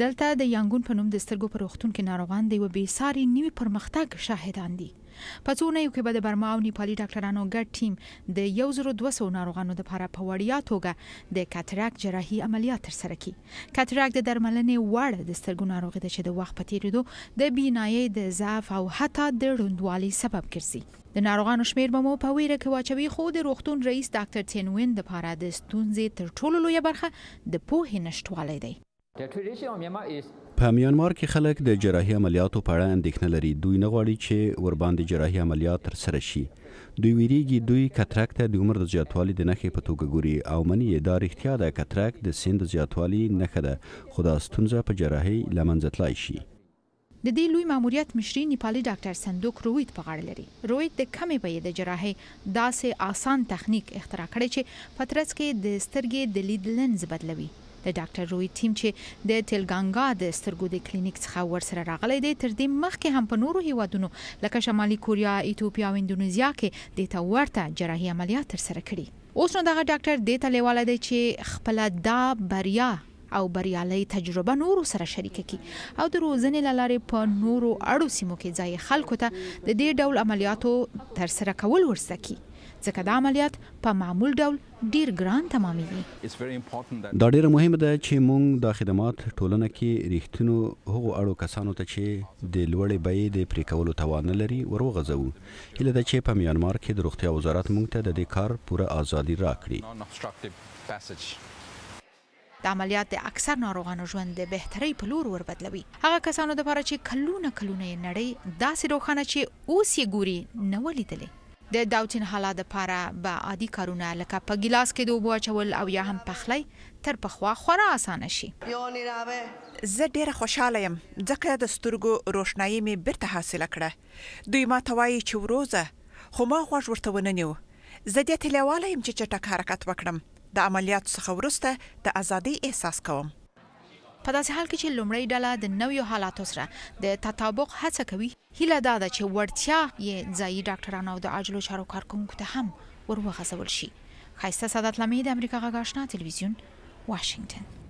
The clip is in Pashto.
دلته د یانګون په نوم د سترګو پر وختون کې ناروغان دی و به ساري نوې پرمختګ شاهدان دي په څو نه یو کې به د برما او نیپالي ډاکټرانو ګډ ټیم د 1200 ناروغانو لپاره په وړیا توګه د کاتراک جراحي عملیات تر سره کړي کاتراک د درملنې وړ د سترګو ناروغي ده چې د وخت په تیریدو د بینایي د ضعف او حتی د روندوالي سبب ګرځي د ناروغانو شمیر به مو په ویره کې واچوي خو د روغتون رئیس ډاکټر تینوین د پاره د ستونزې تر ټولو لوی برخه د پوهې نشټوالی دی په میانمار کې خلک د جراحي عملیاتو په اړه اندېښنه لري دوی نه غواړي چې ور باندې جراحي عملیات تر سره شي دوی ویریږي دوی کترک ته د عمر د زیاتوالي د نښې په توګه ګوري او منی دا رښتیا ده کترک د سند زیاتوالي نښه ده خو دا ستونزه په جراحي لمنځتلای شي د دې لوی ماموریت مشري نیپالي ډاکټر صندوق رویت په غاړه لري رویت د کمې بیې د جراحي داسې آسان تخنیک اختراع کړی چې پترڅ کې د سترګې د لید لنز بدلوي د ډاکټر روي ټیم چې د تلګانګا د سترګو د کلینیک څخه ورسره راغلی دی تر دې مخکې هم په نورو هیوادونو لکه شمالي کوریا، ایتوپیا او انډونیزیا کې د تا ورته جراحي عملیات تر سره کړي اوس نو دغه ډاکټر دې ته لیواله دی چې خپل دا بریا او بریالۍ تجربه نورو سره شریکه کړي او د روزنې لارې په نورو اړو سیمو کې ځای خلکو ته د دې ډول عملیاتو تر سره کول ورسکي ځکه دا عملیات په معمول ډول ډیر ګران تمامېږي دا ډیره مهمه ده چې موږ د خدمات ټولنه کې ریښتینو هغو اړو کسانو ته چې د لوړې بیې د پرې کولو توان لري وروغځو هله د چې په میانمار کې د روغتیا وزارت موږ ته د دې کار پوره ازادي راکړي د عملیات د اکثر ناروغانو ژوند د بهتري په لور ور بدلوي هغه کسانو لپاره چې کلونه کلونه نړۍ داسې روخانه چې اوس یې ګوري نه ولیدلې د داوټین حالات لپاره به عادي کارونه لکه په ګلاس کې د اوبو اچول او یا هم پخلی تر پخوا خورا اسانه شي زه ډیره خوشاله یم ځکه د سترګو روشنایی می برته حاصله کړه دوی ما توایي چې وروزه خو ما خوښ ورته وننیو زه د تلواله يم چې چټک حرکت وکړم د عملیاتو څخه ورسته د ازادي احساس کوم په داسې حال کې چې لومړی ډله د نویو حالاتو سره د تطابق هڅه کوي هیله دا ده چې ورتیا یې ځایي ډاکټرانو او د عاجلو چارو کارکونکو ته هم ور وغځول شي خایسته سادات لمې د امریکا غاښنا ټلویزیون واشنگتن